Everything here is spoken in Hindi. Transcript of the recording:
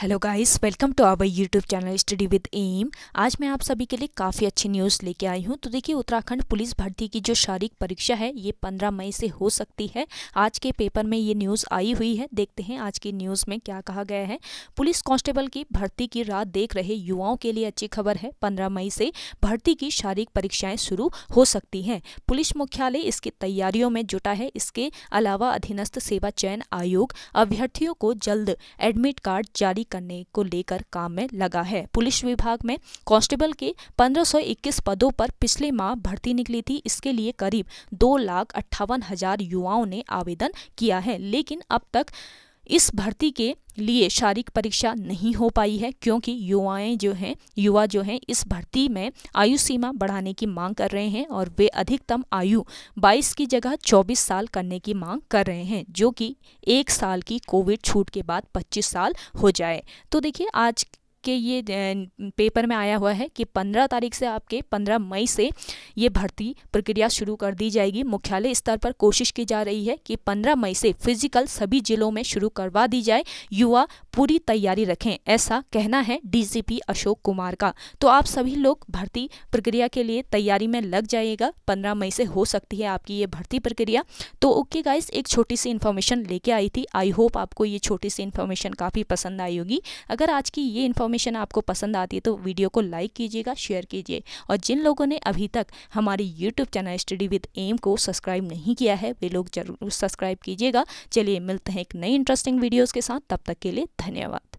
hello guys welcome to our YouTube channel study with M आज मैं आप सभी के लिए काफ़ी अच्छी न्यूज़ लेके आई हूं तो देखिए उत्तराखंड पुलिस भर्ती की जो शारीरिक परीक्षा है ये 15 मई से हो सकती है आज के पेपर में ये न्यूज़ आई हुई है देखते हैं आज की न्यूज़ में क्या कहा गया है पुलिस कांस्टेबल की भर्ती की रात देख रहे युवाओं के लिए अच्छी खबर है पंद्रह मई से भर्ती की शारीरिक परीक्षाएँ शुरू हो सकती हैं पुलिस मुख्यालय इसकी तैयारियों में जुटा है इसके अलावा अधीनस्थ सेवा चयन आयोग अभ्यर्थियों को जल्द एडमिट कार्ड जारी करने को लेकर काम में लगा है पुलिस विभाग में कांस्टेबल के 1521 पदों पर पिछले माह भर्ती निकली थी इसके लिए करीब दो लाख अट्ठावन हजार युवाओं ने आवेदन किया है लेकिन अब तक इस भर्ती के लिए शारीरिक परीक्षा नहीं हो पाई है क्योंकि युवाएं जो हैं युवा जो हैं इस भर्ती में आयु सीमा बढ़ाने की मांग कर रहे हैं और वे अधिकतम आयु 22 की जगह 24 साल करने की मांग कर रहे हैं जो कि एक साल की कोविड छूट के बाद 25 साल हो जाए तो देखिए आज आपके ये पेपर में आया हुआ है कि पंद्रह तारीख से आपके पंद्रह मई से ये भर्ती प्रक्रिया शुरू कर दी जाएगी मुख्यालय स्तर पर कोशिश की जा रही है कि पंद्रह मई से फिजिकल सभी जिलों में शुरू करवा दी जाए युवा पूरी तैयारी रखें ऐसा कहना है डीजीपी अशोक कुमार का तो आप सभी लोग भर्ती प्रक्रिया के लिए तैयारी में लग जाइएगा पंद्रह मई से हो सकती है आपकी ये भर्ती प्रक्रिया तो ओके गाइस एक छोटी सी इन्फॉर्मेशन लेके आई थी आई होप आपको ये छोटी सी इन्फॉर्मेशन काफ़ी पसंद आई होगी अगर आज की ये इन्फॉर्मेशन इन्फॉर्मेशन आपको पसंद आती है तो वीडियो को लाइक कीजिएगा शेयर कीजिए और जिन लोगों ने अभी तक हमारे YouTube channel study with M को सब्सक्राइब नहीं किया है वे लोग जरूर सब्सक्राइब कीजिएगा चलिए मिलते हैं एक नई इंटरेस्टिंग वीडियोज़ के साथ तब तक के लिए धन्यवाद